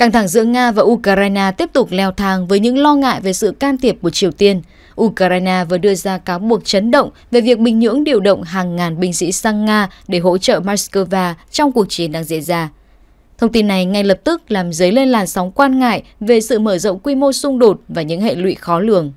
Căng thẳng giữa Nga và Ukraine tiếp tục leo thang với những lo ngại về sự can thiệp của Triều Tiên. Ukraine vừa đưa ra cáo buộc chấn động về việc Bình Nhưỡng điều động hàng ngàn binh sĩ sang Nga để hỗ trợ Moscow trong cuộc chiến đang diễn ra. Thông tin này ngay lập tức làm dấy lên làn sóng quan ngại về sự mở rộng quy mô xung đột và những hệ lụy khó lường.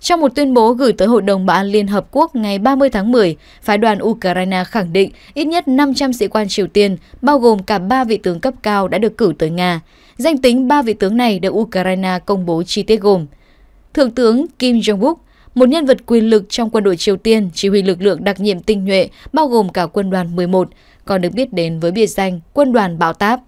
Trong một tuyên bố gửi tới Hội đồng Bảo an Liên Hợp Quốc ngày 30 tháng 10, phái đoàn Ukraine khẳng định ít nhất 500 sĩ quan Triều Tiên, bao gồm cả ba vị tướng cấp cao đã được cử tới Nga. Danh tính ba vị tướng này được Ukraine công bố chi tiết gồm Thượng tướng Kim Jong-wook, một nhân vật quyền lực trong quân đội Triều Tiên, chỉ huy lực lượng đặc nhiệm tinh nhuệ, bao gồm cả quân đoàn 11, còn được biết đến với biệt danh quân đoàn Bão Táp.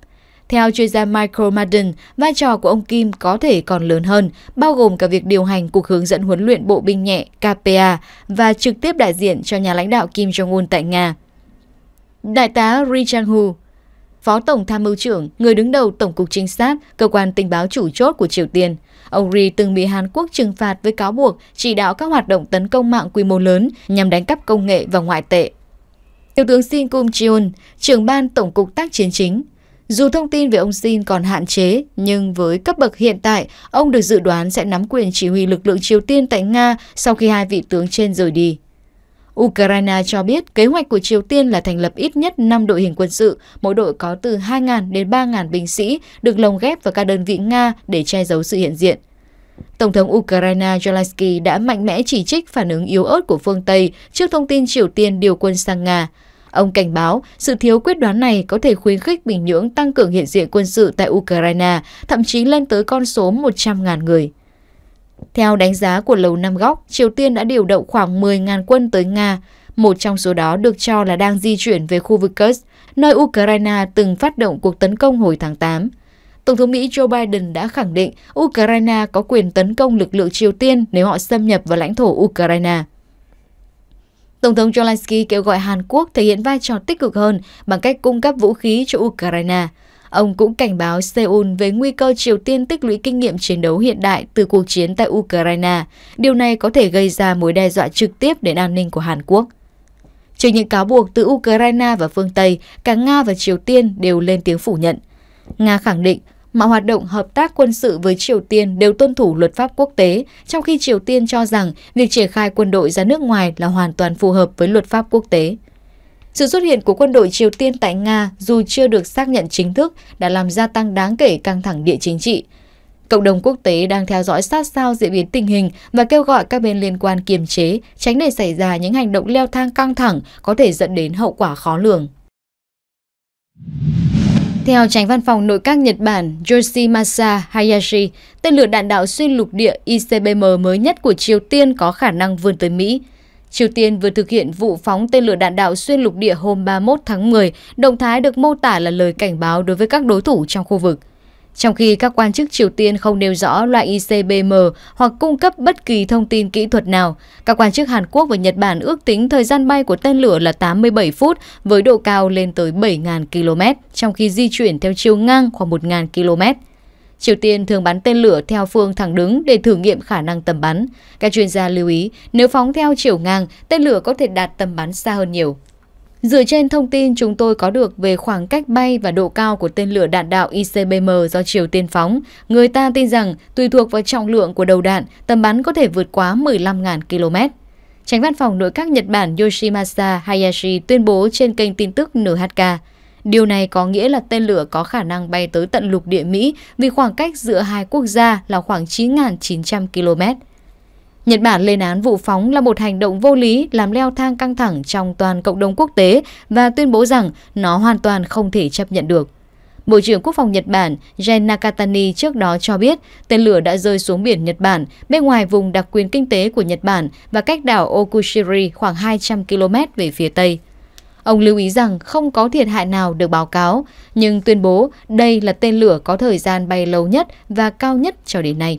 Theo chuyên gia Michael Madden, vai trò của ông Kim có thể còn lớn hơn, bao gồm cả việc điều hành cuộc hướng dẫn huấn luyện bộ binh nhẹ KPA và trực tiếp đại diện cho nhà lãnh đạo Kim Jong-un tại Nga. Đại tá Ri Chang-hu Phó Tổng Tham mưu trưởng, người đứng đầu Tổng cục Trinh sát, cơ quan tình báo chủ chốt của Triều Tiên. Ông Ri từng bị Hàn Quốc trừng phạt với cáo buộc chỉ đạo các hoạt động tấn công mạng quy mô lớn nhằm đánh cắp công nghệ và ngoại tệ. Thiếu tướng Shin Kum Chiun, trưởng ban Tổng cục tác chiến chính, dù thông tin về ông Jin còn hạn chế, nhưng với cấp bậc hiện tại, ông được dự đoán sẽ nắm quyền chỉ huy lực lượng Triều Tiên tại Nga sau khi hai vị tướng trên rời đi. Ukraine cho biết kế hoạch của Triều Tiên là thành lập ít nhất 5 đội hình quân sự, mỗi đội có từ 2.000 đến 3.000 binh sĩ, được lồng ghép vào các đơn vị Nga để che giấu sự hiện diện. Tổng thống Ukraine Zelensky đã mạnh mẽ chỉ trích phản ứng yếu ớt của phương Tây trước thông tin Triều Tiên điều quân sang Nga. Ông cảnh báo sự thiếu quyết đoán này có thể khuyến khích Bình Nhưỡng tăng cường hiện diện quân sự tại Ukraine, thậm chí lên tới con số 100.000 người. Theo đánh giá của Lầu Năm Góc, Triều Tiên đã điều động khoảng 10.000 quân tới Nga, một trong số đó được cho là đang di chuyển về khu vực Kursk, nơi Ukraine từng phát động cuộc tấn công hồi tháng 8. Tổng thống Mỹ Joe Biden đã khẳng định Ukraine có quyền tấn công lực lượng Triều Tiên nếu họ xâm nhập vào lãnh thổ Ukraine. Tổng thống Zelensky kêu gọi Hàn Quốc thể hiện vai trò tích cực hơn bằng cách cung cấp vũ khí cho Ukraine. Ông cũng cảnh báo Seoul về nguy cơ Triều Tiên tích lũy kinh nghiệm chiến đấu hiện đại từ cuộc chiến tại Ukraine. Điều này có thể gây ra mối đe dọa trực tiếp đến an ninh của Hàn Quốc. Trước những cáo buộc từ Ukraine và phương Tây, cả Nga và Triều Tiên đều lên tiếng phủ nhận. Nga khẳng định Mọi hoạt động hợp tác quân sự với Triều Tiên đều tuân thủ luật pháp quốc tế, trong khi Triều Tiên cho rằng việc triển khai quân đội ra nước ngoài là hoàn toàn phù hợp với luật pháp quốc tế. Sự xuất hiện của quân đội Triều Tiên tại Nga dù chưa được xác nhận chính thức đã làm gia tăng đáng kể căng thẳng địa chính trị. Cộng đồng quốc tế đang theo dõi sát sao diễn biến tình hình và kêu gọi các bên liên quan kiềm chế, tránh để xảy ra những hành động leo thang căng thẳng có thể dẫn đến hậu quả khó lường. Theo tránh văn phòng nội các Nhật Bản Yoshimasa Hayashi, tên lửa đạn đạo xuyên lục địa ICBM mới nhất của Triều Tiên có khả năng vươn tới Mỹ. Triều Tiên vừa thực hiện vụ phóng tên lửa đạn đạo xuyên lục địa hôm 31 tháng 10, động thái được mô tả là lời cảnh báo đối với các đối thủ trong khu vực. Trong khi các quan chức Triều Tiên không nêu rõ loại ICBM hoặc cung cấp bất kỳ thông tin kỹ thuật nào, các quan chức Hàn Quốc và Nhật Bản ước tính thời gian bay của tên lửa là 87 phút với độ cao lên tới 7.000 km, trong khi di chuyển theo chiều ngang khoảng 1.000 km. Triều Tiên thường bắn tên lửa theo phương thẳng đứng để thử nghiệm khả năng tầm bắn. Các chuyên gia lưu ý, nếu phóng theo chiều ngang, tên lửa có thể đạt tầm bắn xa hơn nhiều. Dựa trên thông tin chúng tôi có được về khoảng cách bay và độ cao của tên lửa đạn đạo ICBM do Triều Tiên phóng, người ta tin rằng tùy thuộc vào trọng lượng của đầu đạn, tầm bắn có thể vượt quá 15.000 km. Tránh văn phòng nội các Nhật Bản Yoshimasa Hayashi tuyên bố trên kênh tin tức NHK, Điều này có nghĩa là tên lửa có khả năng bay tới tận lục địa Mỹ vì khoảng cách giữa hai quốc gia là khoảng 9.900 km. Nhật Bản lên án vụ phóng là một hành động vô lý làm leo thang căng thẳng trong toàn cộng đồng quốc tế và tuyên bố rằng nó hoàn toàn không thể chấp nhận được. Bộ trưởng Quốc phòng Nhật Bản Gen Nakatani trước đó cho biết tên lửa đã rơi xuống biển Nhật Bản, bên ngoài vùng đặc quyền kinh tế của Nhật Bản và cách đảo Okushiri khoảng 200 km về phía Tây. Ông lưu ý rằng không có thiệt hại nào được báo cáo, nhưng tuyên bố đây là tên lửa có thời gian bay lâu nhất và cao nhất cho đến nay.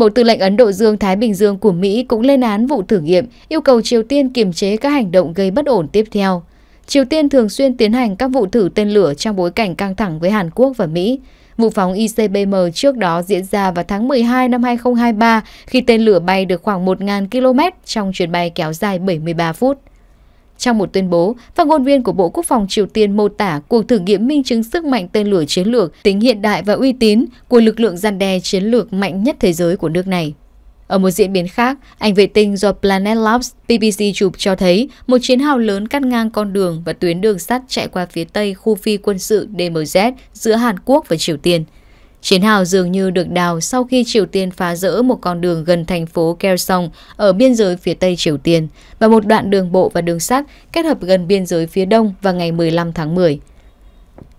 Bộ Tư lệnh Ấn Độ Dương Thái Bình Dương của Mỹ cũng lên án vụ thử nghiệm, yêu cầu Triều Tiên kiềm chế các hành động gây bất ổn tiếp theo. Triều Tiên thường xuyên tiến hành các vụ thử tên lửa trong bối cảnh căng thẳng với Hàn Quốc và Mỹ. Vụ phóng ICBM trước đó diễn ra vào tháng 12 năm 2023 khi tên lửa bay được khoảng 1.000 km trong chuyến bay kéo dài 73 phút. Trong một tuyên bố, phát ngôn viên của Bộ Quốc phòng Triều Tiên mô tả cuộc thử nghiệm minh chứng sức mạnh tên lửa chiến lược, tính hiện đại và uy tín của lực lượng gian đe chiến lược mạnh nhất thế giới của nước này. Ở một diễn biến khác, ảnh vệ tinh do Planet Labs PPC chụp cho thấy một chiến hào lớn cắt ngang con đường và tuyến đường sắt chạy qua phía tây khu phi quân sự DMZ giữa Hàn Quốc và Triều Tiên. Chiến hào dường như được đào sau khi Triều Tiên phá rỡ một con đường gần thành phố Kaesong ở biên giới phía Tây Triều Tiên và một đoạn đường bộ và đường sắt kết hợp gần biên giới phía Đông vào ngày 15 tháng 10.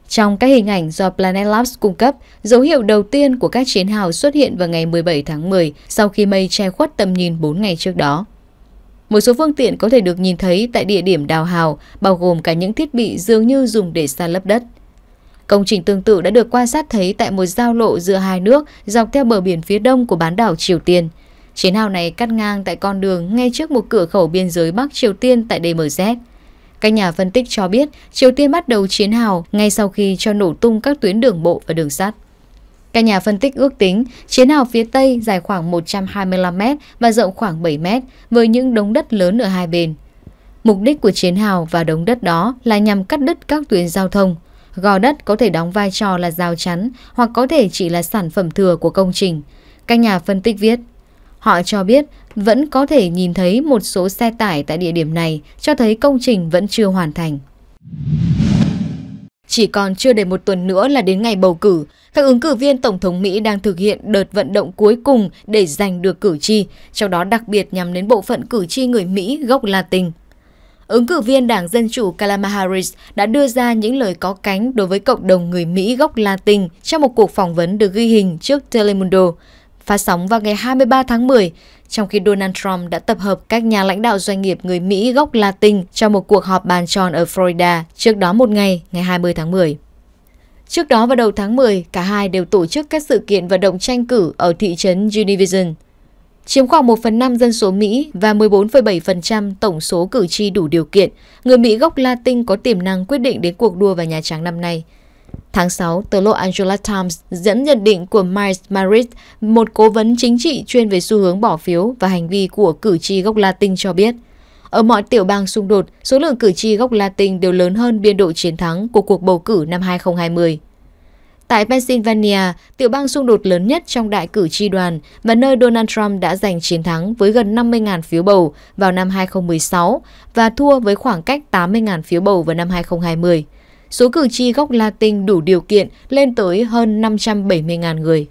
Trong các hình ảnh do Planet Labs cung cấp, dấu hiệu đầu tiên của các chiến hào xuất hiện vào ngày 17 tháng 10 sau khi mây che khuất tầm nhìn 4 ngày trước đó. Một số phương tiện có thể được nhìn thấy tại địa điểm đào hào, bao gồm cả những thiết bị dường như dùng để san lấp đất – Công trình tương tự đã được quan sát thấy tại một giao lộ giữa hai nước dọc theo bờ biển phía đông của bán đảo Triều Tiên. Chiến hào này cắt ngang tại con đường ngay trước một cửa khẩu biên giới Bắc Triều Tiên tại DMZ. Các nhà phân tích cho biết Triều Tiên bắt đầu chiến hào ngay sau khi cho nổ tung các tuyến đường bộ và đường sắt. Các nhà phân tích ước tính chiến hào phía Tây dài khoảng 125 m và rộng khoảng 7 m với những đống đất lớn ở hai bên. Mục đích của chiến hào và đống đất đó là nhằm cắt đứt các tuyến giao thông – Gò đất có thể đóng vai trò là rào chắn hoặc có thể chỉ là sản phẩm thừa của công trình. Các nhà phân tích viết, họ cho biết vẫn có thể nhìn thấy một số xe tải tại địa điểm này cho thấy công trình vẫn chưa hoàn thành. Chỉ còn chưa đầy một tuần nữa là đến ngày bầu cử, các ứng cử viên Tổng thống Mỹ đang thực hiện đợt vận động cuối cùng để giành được cử tri, trong đó đặc biệt nhằm đến bộ phận cử tri người Mỹ gốc Latin. Ứng cử viên Đảng Dân Chủ Kalama Harris đã đưa ra những lời có cánh đối với cộng đồng người Mỹ gốc Latin trong một cuộc phỏng vấn được ghi hình trước Telemundo, phát sóng vào ngày 23 tháng 10, trong khi Donald Trump đã tập hợp các nhà lãnh đạo doanh nghiệp người Mỹ gốc Latin trong một cuộc họp bàn tròn ở Florida trước đó một ngày, ngày 20 tháng 10. Trước đó vào đầu tháng 10, cả hai đều tổ chức các sự kiện vận động tranh cử ở thị trấn Univision. Chiếm khoảng 1 phần 5 dân số Mỹ và 14,7% tổng số cử tri đủ điều kiện, người Mỹ gốc Latin có tiềm năng quyết định đến cuộc đua vào Nhà Trắng năm nay. Tháng 6, tờ lộ Angela Times dẫn nhận định của Miles Maris, một cố vấn chính trị chuyên về xu hướng bỏ phiếu và hành vi của cử tri gốc Latin cho biết. Ở mọi tiểu bang xung đột, số lượng cử tri gốc Latin đều lớn hơn biên độ chiến thắng của cuộc bầu cử năm 2020. Tại Pennsylvania, tiểu bang xung đột lớn nhất trong đại cử tri đoàn và nơi Donald Trump đã giành chiến thắng với gần 50.000 phiếu bầu vào năm 2016 và thua với khoảng cách 80.000 phiếu bầu vào năm 2020. Số cử tri gốc Latin đủ điều kiện lên tới hơn 570.000 người.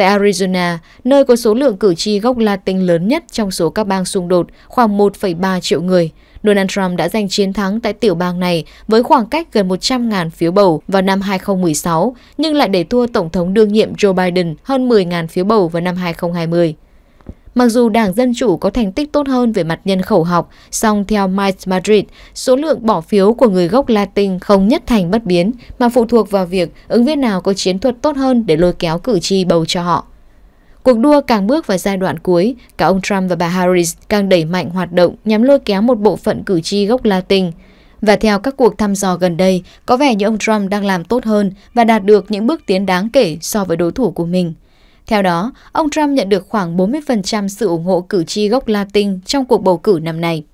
Tại Arizona, nơi có số lượng cử tri gốc Latin lớn nhất trong số các bang xung đột khoảng 1,3 triệu người, Donald Trump đã giành chiến thắng tại tiểu bang này với khoảng cách gần 100.000 phiếu bầu vào năm 2016, nhưng lại để thua Tổng thống đương nhiệm Joe Biden hơn 10.000 phiếu bầu vào năm 2020. Mặc dù Đảng Dân Chủ có thành tích tốt hơn về mặt nhân khẩu học, song theo Mike Madrid, số lượng bỏ phiếu của người gốc Latin không nhất thành bất biến, mà phụ thuộc vào việc ứng viên nào có chiến thuật tốt hơn để lôi kéo cử tri bầu cho họ. Cuộc đua càng bước vào giai đoạn cuối, cả ông Trump và bà Harris càng đẩy mạnh hoạt động nhằm lôi kéo một bộ phận cử tri gốc Latin. Và theo các cuộc thăm dò gần đây, có vẻ như ông Trump đang làm tốt hơn và đạt được những bước tiến đáng kể so với đối thủ của mình. Theo đó, ông Trump nhận được khoảng 40% sự ủng hộ cử tri gốc Latin trong cuộc bầu cử năm nay.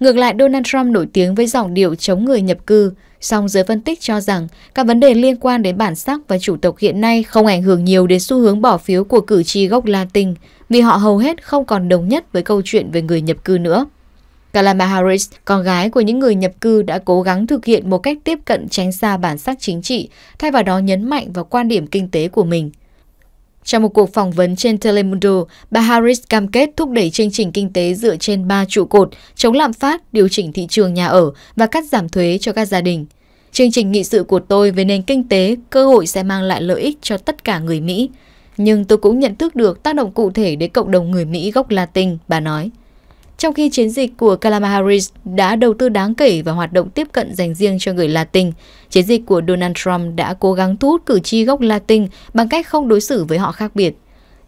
Ngược lại, Donald Trump nổi tiếng với dòng điệu chống người nhập cư, song giới phân tích cho rằng các vấn đề liên quan đến bản sắc và chủ tộc hiện nay không ảnh hưởng nhiều đến xu hướng bỏ phiếu của cử tri gốc Latin vì họ hầu hết không còn đồng nhất với câu chuyện về người nhập cư nữa. Kalama Harris, con gái của những người nhập cư đã cố gắng thực hiện một cách tiếp cận tránh xa bản sắc chính trị, thay vào đó nhấn mạnh vào quan điểm kinh tế của mình – trong một cuộc phỏng vấn trên Telemundo, bà Harris cam kết thúc đẩy chương trình kinh tế dựa trên ba trụ cột, chống lạm phát, điều chỉnh thị trường nhà ở và cắt giảm thuế cho các gia đình. Chương trình nghị sự của tôi về nền kinh tế, cơ hội sẽ mang lại lợi ích cho tất cả người Mỹ. Nhưng tôi cũng nhận thức được tác động cụ thể đến cộng đồng người Mỹ gốc Latin, bà nói. Trong khi chiến dịch của Kamala Harris đã đầu tư đáng kể vào hoạt động tiếp cận dành riêng cho người Latin, chiến dịch của Donald Trump đã cố gắng thu hút cử tri gốc Latin bằng cách không đối xử với họ khác biệt.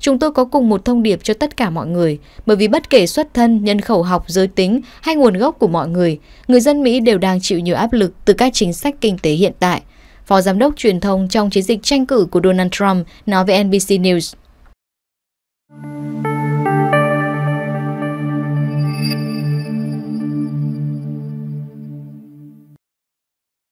Chúng tôi có cùng một thông điệp cho tất cả mọi người, bởi vì bất kể xuất thân, nhân khẩu học, giới tính hay nguồn gốc của mọi người, người dân Mỹ đều đang chịu nhiều áp lực từ các chính sách kinh tế hiện tại. Phó Giám đốc truyền thông trong chiến dịch tranh cử của Donald Trump nói với NBC News.